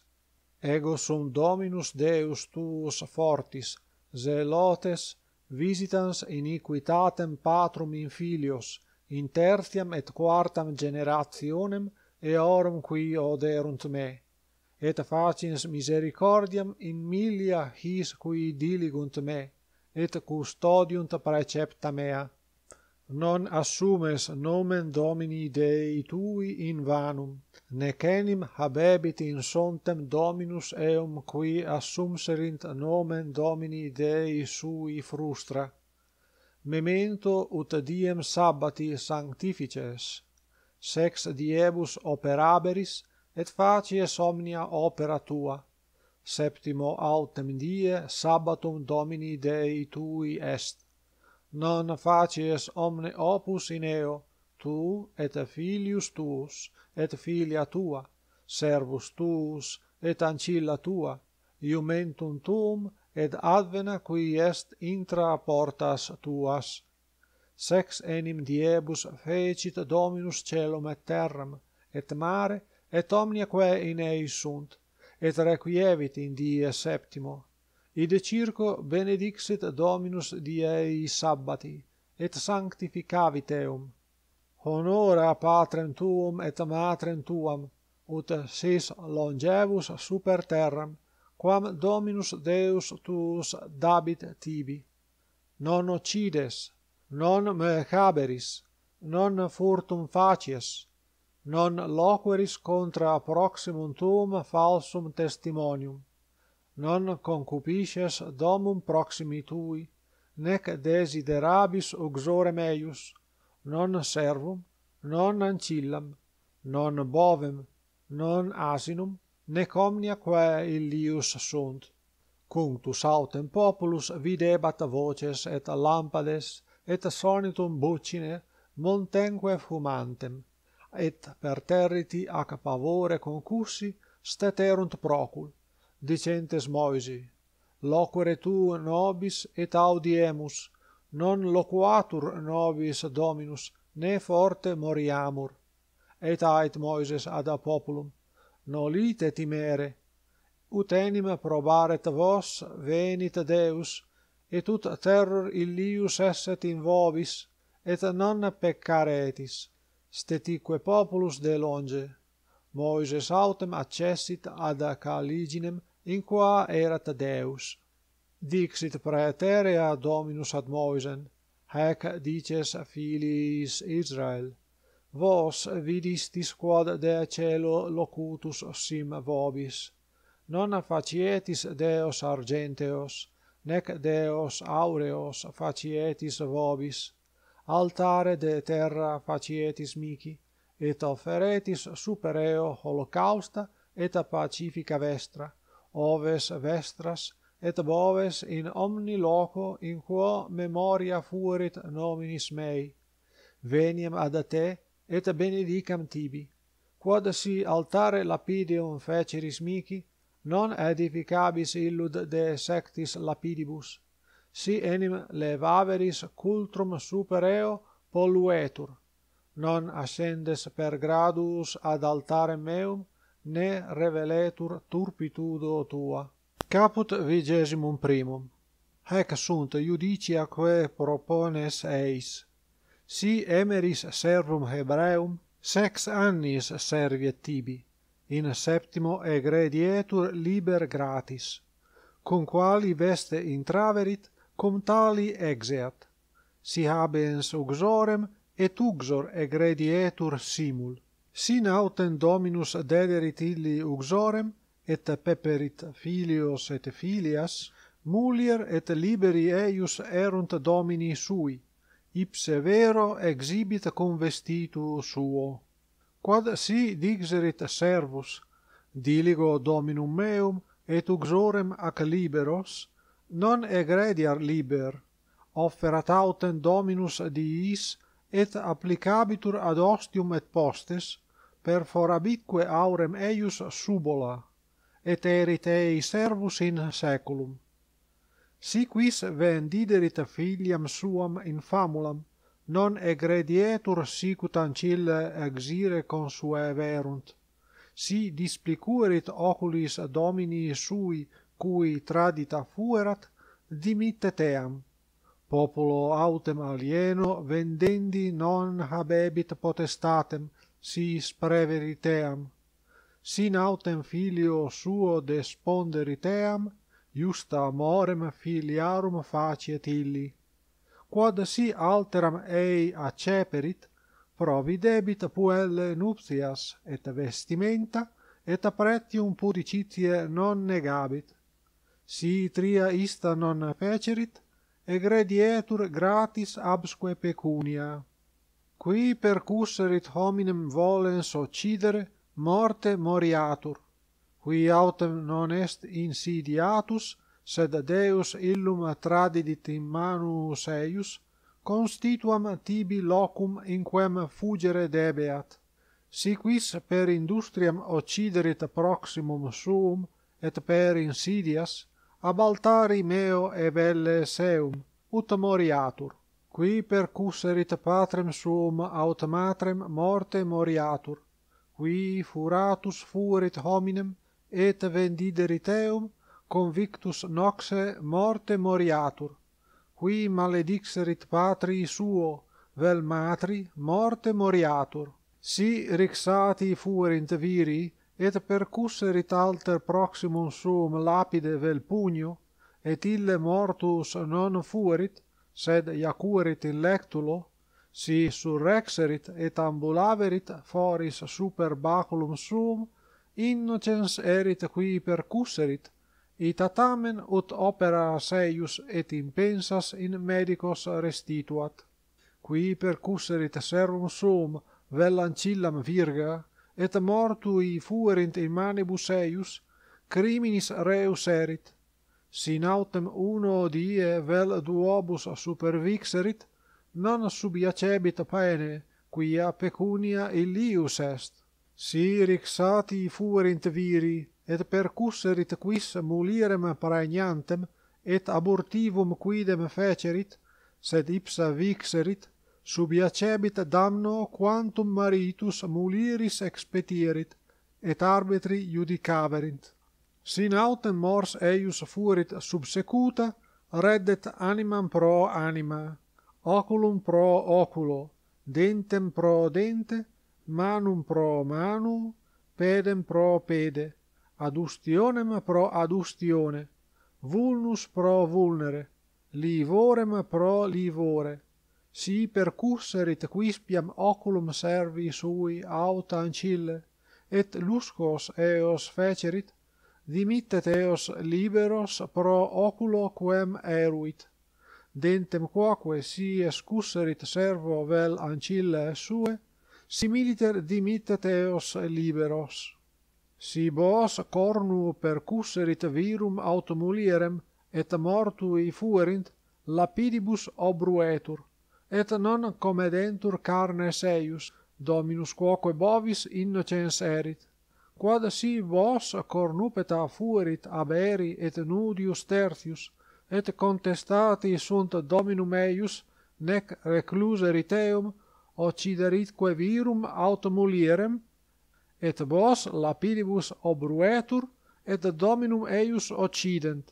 Ego sum Dominus Deus tuus fortis, zelotes, visitans iniquitatem patrum in filios, in tertiam et quartam generationem, eorum qui oderunt me. Et facins misericordiam in millia his qui diligunt me, et custodiunt precepta mea non assumes nomen domini dei tui in vanum nec enim habebit in sontem dominus eum qui assumserint nomen domini dei sui frustra memento ut diem sabbati sanctifices sex diebus operaberis et facies omnia opera tua septimo autem die sabbatum domini dei tui est non facies omne opus in eo, tu et filius tuus, et filia tua, servus tuus, et ancilla tua, iumentum tuum, et advena qui est intra portas tuas. Sex enim diebus fecit dominus celum et terram, et mare, et omnia quae in ei sunt, et requievit in die septimo. Id circo benedixit Dominus diei sabbati, et sanctificavit eum. Honora patrem tuum et matrem tuam, ut sis longevus super terram, quam Dominus Deus tuus dabit tibi. Non ocides, non me caberis, non furtum facies, non loqueris contra proximum tuum falsum testimonium non concupisces domum proximi tui nec desiderabis uxore meius non servum non ancillam non bovem non asinum nec omnia quae illius sunt contus autem populus videbat voces et lampades et sonitum bucine montenque fumantem et per territi ac pavore concursi steterunt procul dicentes Moisi, loquere tu nobis et audiemus, non loquatur nobis Dominus, ne forte moriamur. Et ait Moises ad populum, nolite timere, ut enim probaret vos venit Deus, et ut terror illius esset in vobis, et non peccaretis. Stetique populus de longe, Moises autem accessit ad caliginem in qua erat deus. Dixit praeterea Dominus ad Moisen, hec dices filis Israel, vos vidistis quod de celo locutus sim vobis. Non facietis deos argenteos, nec deos aureos facietis vobis. Altare de terra facietis mici, et offeretis supereo holocausta et pacifica vestra, oves vestras et boves in omni loco in quo memoria fuerit nominis mei veniam ad te et benedicam tibi quod si altare lapidium feceris michi non edificabis illud de sectis lapidibus si enim levaveris cultrum supereo polluetur non ascendes per gradus ad altarem meum ne reveletur turpitudo tua. Caput vigesimum primum. Hec sunt judicia quae propones eis. Si emeris servum Hebraeum, sex annis serviet tibi. In septimo egredietur liber gratis. Cum quali veste intraverit, cum tali exeat. Si habens uxorem, et uxor egredietur simul sine autem dominus dederit illi uxorem, et peperit filios et filias, mulier et liberi eius erunt domini sui, ipse vero exibit cum vestitu suo. Quad si dixerit servus, diligo dominum meum, et uxorem ac liberos, non egrediar liber, offerat autem dominus diis, et applicabitur ad ostium et postes, per aurem eius subola et erit ei servus in saeculum si quis vendiderit filiam suam in famulam non egredietur sic ut ancil exire consueverunt si displicuerit oculis ad domini sui cui tradita fuerat dimittet eam populo autem alieno vendendi non habebit potestatem sis preveriteam. Sin autem filio suo desponderiteam, justa amorem filiarum faciet illi. Quod si alteram ei acceperit, providebit puelle nuptias et vestimenta, et apretium pudicitie non negabit. Si tria ista non fecerit, egredietur gratis absque pecunia qui percusserit hominem volens occidere morte moriatur qui autem non est insidiatus sed deus illum tradidit in manus eius constituam tibi locum in quem fugere debeat si quis per industriam occiderit proximum suum et per insidias ab altari meo e belle seum ut moriatur qui percusserit patrem suum aut matrem morte moriatur, qui furatus furit hominem et vendiderit eum convictus noxe morte moriatur, qui maledixerit patrii suo vel matri morte moriatur. Si rixati fuerint viri, et percusserit alter proximum suum lapide vel pugno, et ille mortus non fuerit, sed iacurit in lectulo, si surrexerit et ambulaverit foris super baculum sum, innocens erit qui percusserit, et atamen ut opera seius et impensas in medicos restituat. Qui percusserit serum sum vel ancillam virga, et mortui fuerint in manibus eius, criminis reus erit, sin autem uno die vel duobus supervixerit, non subiacebit paene, quia pecunia illius est. Si rixati fuerint viri, et percusserit quis mulirem pregnantem, et abortivum quidem fecerit, sed ipsa vixerit, subiacebit damno quantum maritus muliris expetierit, et arbitri judicaverint. Sin autem mors eius fuerit subsecuta, reddet animam pro anima, oculum pro oculo, dentem pro dente, manum pro manu, pedem pro pede, ad ustionem pro ad ustione, vulnus pro vulnere, livorem pro livore. Si percusserit quispiam oculum servi sui aut ancille, et luscos eos fecerit, dimittet eos liberos pro oculo quem eruit. Dentem quoque si escusserit servo vel ancilla sue, similiter dimittet eos liberos. Si bos cornu percusserit virum aut mulierem, et mortui fuerint, lapidibus obruetur, et non comedentur carne seius, dominus quoque bovis innocens erit quod si vos cornupeta fuerit aberi et nudius tertius, et contestati sunt dominum eius, nec recluserit eum, occideritque virum aut mulierem, et vos lapidibus obruetur, et dominum eius occident.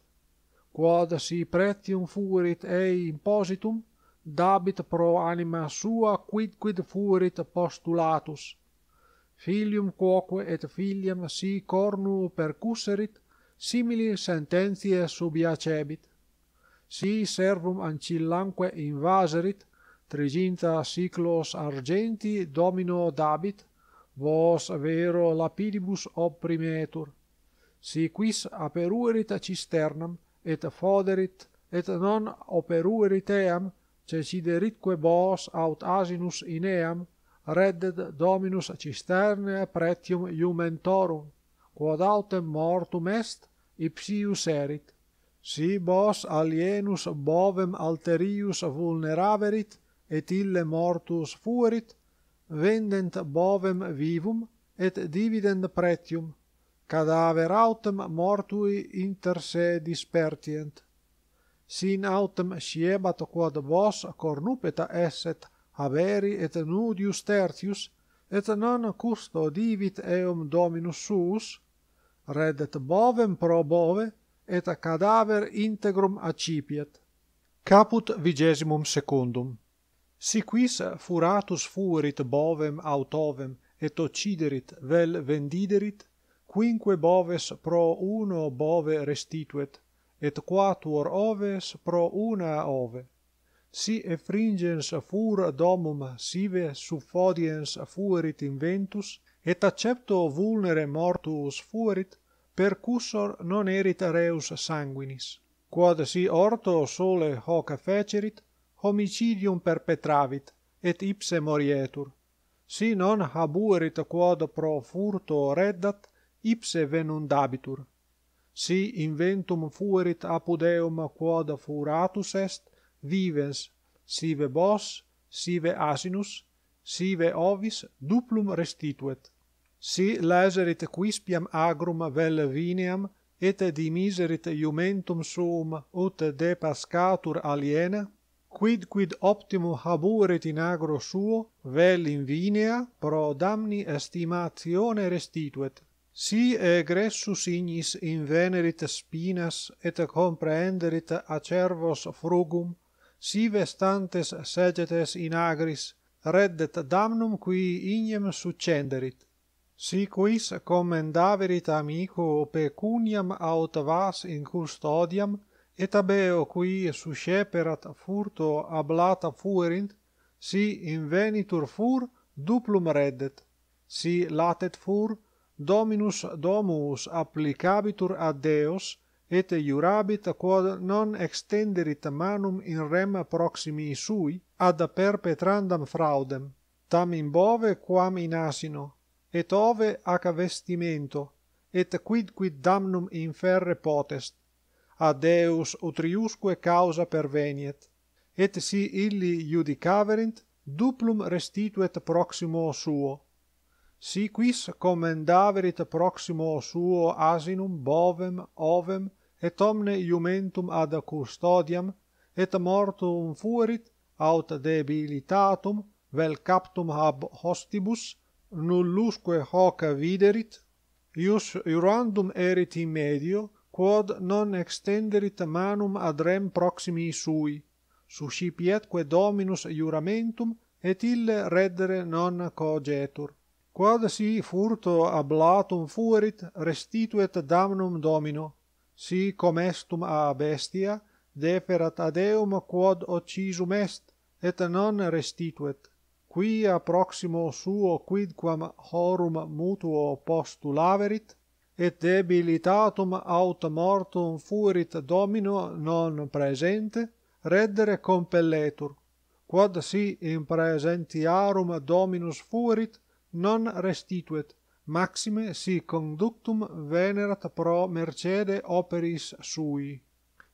Quod si pretium fuerit ei impositum, dabit pro anima sua quidquid fuerit postulatus. Filium quoque et filiam si cornu percusserit, simili sententiae subiacebit. Si servum ancillanque invaserit, triginta siclos argenti domino dabit, vos vero lapidibus opprimetur. Si quis aperuerit cisternam, et foderit, et non operuerit eam, cecideritque vos aut asinus in eam, reddet dominus cisternae pretium iumentorum, quod autem mortum est, ipsius erit. Si bos alienus bovem alterius vulneraverit, et ille mortus fuerit, vendent bovem vivum, et dividend pretium, cadaver autem mortui inter se dispertient. Sin autem sciebat quod vos cornupeta esset haveri et nudius tertius, et non custo divit eum dominus suus, reddet bovem pro bove, et cadaver integrum accipiet. Caput vigesimum secundum. Si quis furatus fuerit bovem autovem et occiderit vel vendiderit, quinque boves pro uno bove restituet, et quatuor oves pro una ove. Si effringens fur domum sive suffodiens fuerit inventus, et accepto vulnere mortuus fuerit, percussor non erit reus sanguinis. Quod si orto sole hoc fecerit, homicidium perpetravit, et ipse morietur. Si non habuerit quod pro furto reddat, ipse venundabitur. Si inventum fuerit apudeum quod furatus est, vivens sive bos sive asinus sive ovis duplum restituet si laserit quispiam agrum vel vineam et dimiserit miserit iumentum suum ut de pascatur aliena quid quid optimo haburet in agro suo vel in vinea pro damni estimatione restituet si egressus ignis in venerit spinas et comprehenderit acervos frugum si vestantes segetes in agris, reddet damnum qui ignem succenderit. Si quis commendaverit amico pecuniam aut vas in custodiam, et abeo qui susceperat furto ablata fuerint, si invenitur fur, duplum reddet. Si latet fur, dominus domus applicabitur ad deos, et iurabit quod non extenderit manum in rem proximi sui ad perpetrandam fraudem tam in bove quam in asino et ove ac vestimento et quid quid damnum in ferre potest ad deus utriusque causa perveniet et si illi iudicaverint duplum restituet proximo suo Si quis commendaverit proximo suo asinum bovem ovem et omne iumentum ad custodiam, et mortum fuerit, aut debilitatum, vel captum ab hostibus, nullusque hoc viderit, ius urandum erit in medio, quod non extenderit manum ad rem proximi sui, suscipietque dominus iuramentum, et ille reddere non cogetur. Quod si furto ablatum fuerit, restituet damnum domino, si com estum a bestia deferat ad eum quod occisum est et non restituet qui a proximo suo quidquam horum mutuo postulaverit et debilitatum aut mortum fuerit domino non presente reddere compelletur quod si in presentiarum dominus fuerit non restituet maxime si conductum venerat pro mercede operis sui.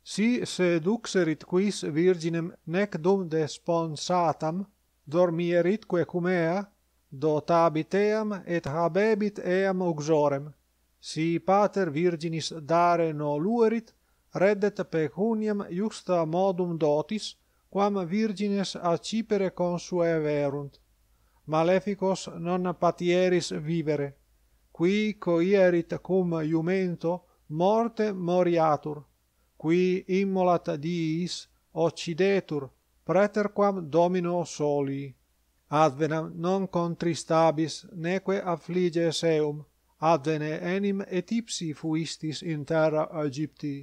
Si seduxerit quis virginem nec dum desponsatam, dormieritque cum ea, dotabit eam et habebit eam uxorem. Si pater virginis dare no luerit, reddet pecuniam justa modum dotis, quam virgines acipere consue verunt maleficos non patieris vivere qui coierit cum iumento morte moriatur qui immolat diis occidetur praeterquam domino soli advenam non contristabis neque affliges eum advene enim et ipsi fuistis in terra aegypti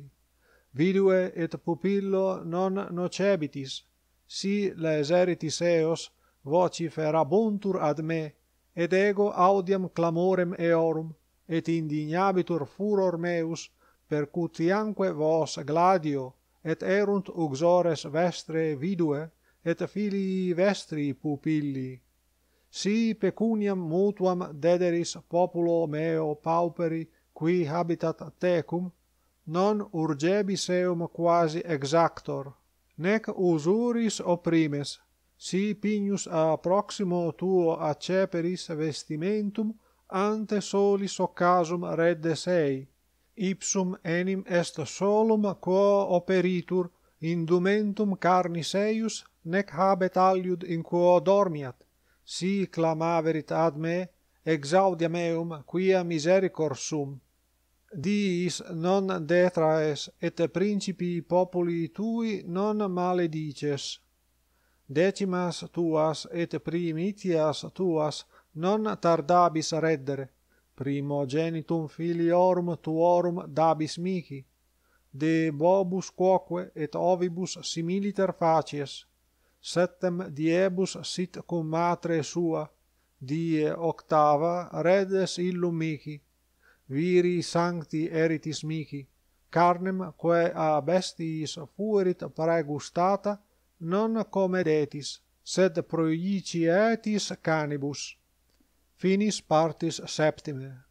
vidue et pupillo non nocebitis si laeseritis eos voci ferabuntur ad me et ego audiam clamorem eorum et indignabitur furor meus percutiamque vos gladio et erunt uxores vestre vidue et filii vestri pupilli si pecuniam mutuam dederis populo meo pauperi qui habitat tecum non urgebis eum quasi exactor nec usuris oprimes si pignus a proximo tuo acceperis vestimentum ante solis occasum redde sei ipsum enim est solum quo operitur indumentum carnis eius nec habet aliud in quo dormiat si clamaverit ad me exaudia meum quia misericor sum diis non detraes et principi populi tui non maledices decimas tuas et primitias tuas non tardabis reddere primogenitum filiorum tuorum dabis mihi de bobus quoque et ovibus similiter facies septem diebus sit cum matre sua die octava redes illum mihi viri sancti eritis mihi carnem quae a bestiis fuerit pregustata non comedetis, sed proiciatis canibus. Finis partis septime.